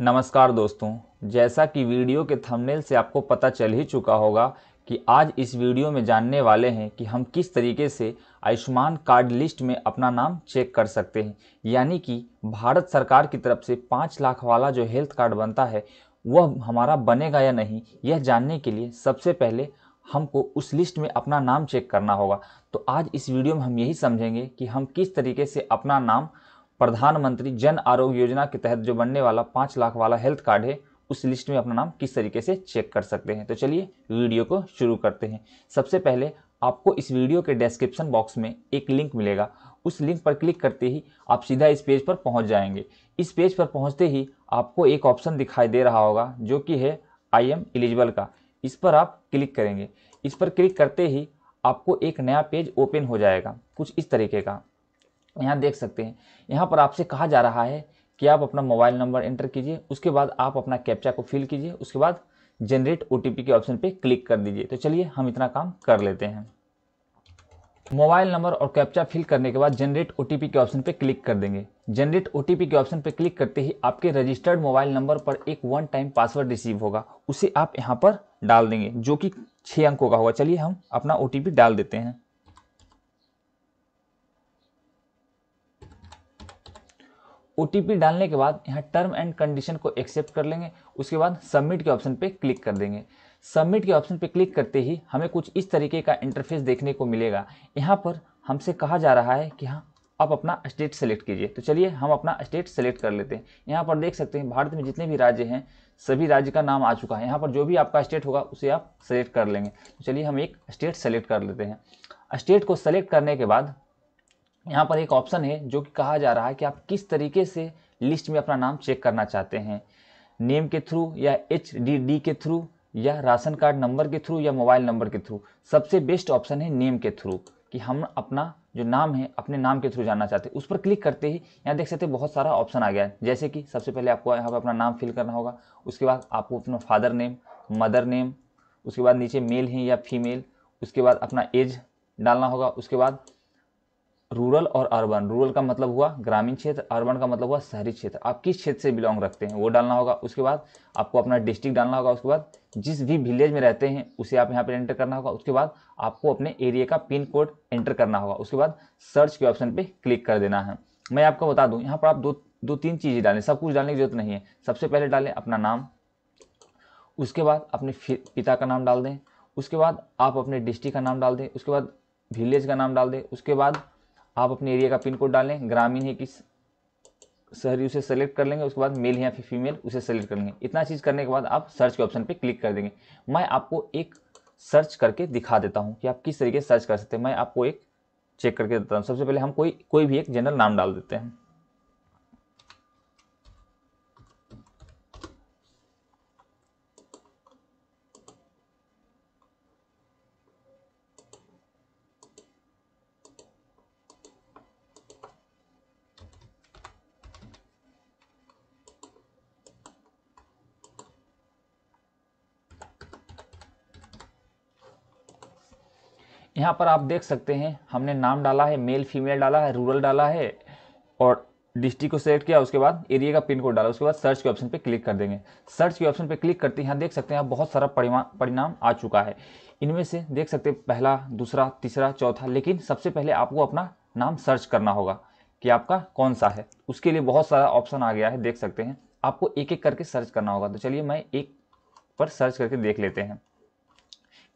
नमस्कार दोस्तों जैसा कि वीडियो के थंबनेल से आपको पता चल ही चुका होगा कि आज इस वीडियो में जानने वाले हैं कि हम किस तरीके से आयुष्मान कार्ड लिस्ट में अपना नाम चेक कर सकते हैं यानी कि भारत सरकार की तरफ से पाँच लाख वाला जो हेल्थ कार्ड बनता है वह हमारा बनेगा या नहीं यह जानने के लिए सबसे पहले हमको उस लिस्ट में अपना नाम चेक करना होगा तो आज इस वीडियो में हम यही समझेंगे कि हम किस तरीके से अपना नाम प्रधानमंत्री जन आरोग्य योजना के तहत जो बनने वाला पाँच लाख वाला हेल्थ कार्ड है उस लिस्ट में अपना नाम किस तरीके से चेक कर सकते हैं तो चलिए वीडियो को शुरू करते हैं सबसे पहले आपको इस वीडियो के डिस्क्रिप्शन बॉक्स में एक लिंक मिलेगा उस लिंक पर क्लिक करते ही आप सीधा इस पेज पर पहुंच जाएंगे इस पेज पर पहुंचते ही आपको एक ऑप्शन दिखाई दे रहा होगा जो कि है आई एम एलिजिबल का इस पर आप क्लिक करेंगे इस पर क्लिक करते ही आपको एक नया पेज ओपन हो जाएगा कुछ इस तरीके का यहाँ देख सकते हैं यहाँ पर आपसे कहा जा रहा है कि आप अपना मोबाइल नंबर एंटर कीजिए उसके बाद आप अपना कैप्चा को फिल कीजिए उसके बाद जनरेट ओ के ऑप्शन पर क्लिक कर दीजिए तो चलिए हम इतना काम कर लेते हैं मोबाइल नंबर और कैप्चा फिल करने के बाद जनरेट ओ के ऑप्शन पर क्लिक कर देंगे जनरेट ओ के ऑप्शन पर क्लिक करते ही आपके रजिस्टर्ड मोबाइल नंबर पर एक वन टाइम पासवर्ड रिसीव होगा उसे आप यहाँ पर डाल देंगे जो कि छः अंकों का होगा चलिए हम अपना ओ डाल देते हैं ओ डालने के बाद यहाँ टर्म एंड कंडीशन को एक्सेप्ट कर लेंगे उसके बाद सबमिट के ऑप्शन पे क्लिक कर देंगे सबमिट के ऑप्शन पे क्लिक करते ही हमें कुछ इस तरीके का इंटरफेस देखने को मिलेगा यहाँ पर हमसे कहा जा रहा है कि हाँ आप अपना स्टेट सेलेक्ट कीजिए तो चलिए हम अपना स्टेट सेलेक्ट कर लेते हैं यहाँ पर देख सकते हैं भारत में जितने भी राज्य हैं सभी राज्य का नाम आ चुका है यहाँ पर जो भी आपका स्टेट होगा उसे आप सेलेक्ट कर लेंगे तो चलिए हम एक स्टेट सेलेक्ट कर लेते हैं स्टेट को सेलेक्ट करने के बाद यहाँ पर एक ऑप्शन है जो कि कहा जा रहा है कि आप किस तरीके से लिस्ट में अपना नाम चेक करना चाहते हैं नेम के थ्रू या एच डी डी के थ्रू या राशन कार्ड नंबर के थ्रू या मोबाइल नंबर के थ्रू सबसे बेस्ट ऑप्शन है नेम के थ्रू कि हम अपना जो नाम है अपने नाम के थ्रू जानना चाहते हैं उस पर क्लिक करते ही यहाँ देख सकते हैं बहुत सारा ऑप्शन आ गया है जैसे कि सबसे पहले आपको यहाँ पर अपना नाम फिल करना होगा उसके बाद आपको अपना फादर नेम मदर नेम उसके बाद नीचे मेल है या फीमेल उसके बाद अपना एज डालना होगा उसके बाद रूरल और अर्बन रूरल का मतलब हुआ ग्रामीण क्षेत्र अर्बन का मतलब हुआ शहरी क्षेत्र आप किस क्षेत्र से बिलोंग रखते हैं वो डालना होगा उसके बाद आपको अपना डिस्ट्रिक्ट डालना होगा उसके बाद जिस भी विलेज में रहते हैं उसे आप यहाँ पर एंटर करना होगा उसके बाद आपको अपने एरिया का पिन कोड एंटर करना होगा उसके बाद सर्च के ऑप्शन पर क्लिक कर देना है मैं आपको बता दूँ यहाँ पर आप दो दो तीन चीज़ें डालें सब कुछ डालने की जरूरत नहीं है सबसे पहले डालें अपना नाम उसके बाद अपने पिता का नाम डाल दें उसके बाद आप अपने डिस्ट्रिक्ट का नाम डाल दें उसके बाद विलेज का नाम डाल दें उसके बाद आप अपने एरिया का पिन कोड डालें ग्रामीण है किस शहरी उसे सेलेक्ट कर लेंगे उसके बाद मेल है या फिर फीमेल उसे सेलेक्ट कर लेंगे इतना चीज़ करने के बाद आप सर्च के ऑप्शन पे क्लिक कर देंगे मैं आपको एक सर्च करके दिखा देता हूँ कि आप किस तरीके से सर्च कर सकते हैं मैं आपको एक चेक करके देता हूँ सबसे पहले हम कोई कोई भी एक जनरल नाम डाल देते हैं यहाँ पर आप देख सकते हैं हमने नाम डाला है मेल फीमेल डाला है रूरल डाला है और डिस्ट्रिक्ट को सेलेक्ट किया उसके बाद एरिया का पिन कोड डाला उसके बाद सर्च के ऑप्शन पे क्लिक कर देंगे सर्च के ऑप्शन पे क्लिक करते हैं यहाँ देख सकते हैं बहुत सारा परिणाम आ चुका है इनमें से देख सकते हैं पहला दूसरा तीसरा चौथा लेकिन सबसे पहले आपको अपना नाम सर्च करना होगा कि आपका कौन सा है उसके लिए बहुत सारा ऑप्शन आ गया है देख सकते हैं आपको एक एक करके सर्च करना होगा तो चलिए मैं एक पर सर्च करके देख लेते हैं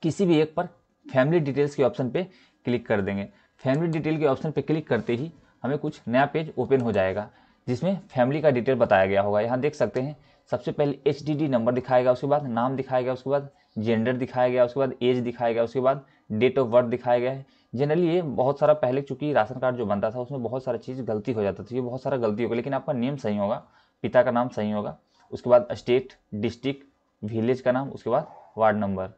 किसी भी एक पर फैमिली डिटेल्स के ऑप्शन पे क्लिक कर देंगे फैमिली डिटेल के ऑप्शन पे क्लिक करते ही हमें कुछ नया पेज ओपन हो जाएगा जिसमें फैमिली का डिटेल बताया गया होगा यहाँ देख सकते हैं सबसे पहले एच नंबर दिखाया गया उसके बाद नाम दिखाया गया उसके बाद जेंडर दिखाया गया उसके बाद एज दिखाया गया उसके बाद डेट ऑफ बर्थ दिखाया गया है जनरली ये बहुत सारा पहले चूंकि राशन कार्ड जो बनता था उसमें बहुत सारा चीज़ गलती हो जाता था ये बहुत सारा गलती होगा लेकिन आपका नेम सही होगा पिता का नाम सही होगा उसके बाद स्टेट डिस्ट्रिक्ट विलेज का नाम उसके बाद वार्ड नंबर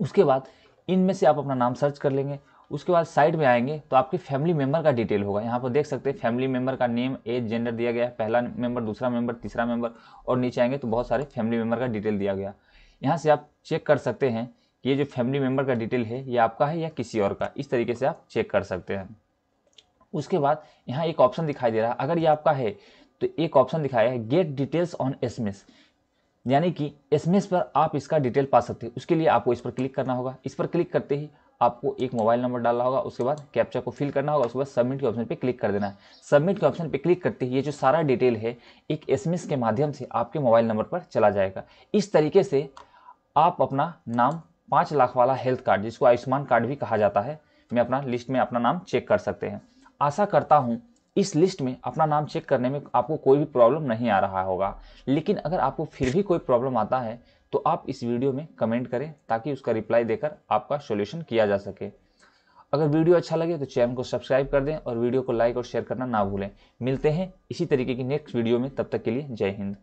उसके बाद इनमें से आप अपना नाम सर्च कर लेंगे उसके बाद साइड में आएंगे तो आपके फैमिली मेम्बर का डिटेल होगा यहाँ पर देख सकते हैं फैमिली मेम्बर का नेम एज जेंडर दिया गया है पहला मेम्बर दूसरा मेम्बर तीसरा मेम्बर और नीचे आएंगे तो बहुत सारे फैमिली मेम्बर का डिटेल दिया गया यहाँ से आप चेक कर सकते हैं कि ये जो फैमिली मेम्बर का डिटेल है ये आपका है या किसी और का इस तरीके से आप चेक कर सकते हैं उसके बाद यहाँ एक ऑप्शन दिखाई दे रहा है अगर ये आपका है तो एक ऑप्शन दिखाया है गेट डिटेल्स ऑन एस यानी कि एस पर आप इसका डिटेल पा सकते हैं उसके लिए आपको इस पर क्लिक करना होगा इस पर क्लिक करते ही आपको एक मोबाइल नंबर डालना होगा उसके बाद कैप्चा को फिल करना होगा उसके बाद सबमिट के ऑप्शन पे क्लिक कर देना है सबमिट के ऑप्शन पे क्लिक करते ही ये जो सारा डिटेल है एक एसएमएस के माध्यम से आपके मोबाइल नंबर पर चला जाएगा इस तरीके से आप अपना नाम पाँच लाख वाला हेल्थ कार्ड जिसको आयुष्मान कार्ड भी कहा जाता है मैं अपना लिस्ट में अपना नाम चेक कर सकते हैं आशा करता हूँ इस लिस्ट में अपना नाम चेक करने में आपको कोई भी प्रॉब्लम नहीं आ रहा होगा लेकिन अगर आपको फिर भी कोई प्रॉब्लम आता है तो आप इस वीडियो में कमेंट करें ताकि उसका रिप्लाई देकर आपका सोल्यूशन किया जा सके अगर वीडियो अच्छा लगे तो चैनल को सब्सक्राइब कर दें और वीडियो को लाइक और शेयर करना ना भूलें मिलते हैं इसी तरीके की नेक्स्ट वीडियो में तब तक के लिए जय हिंद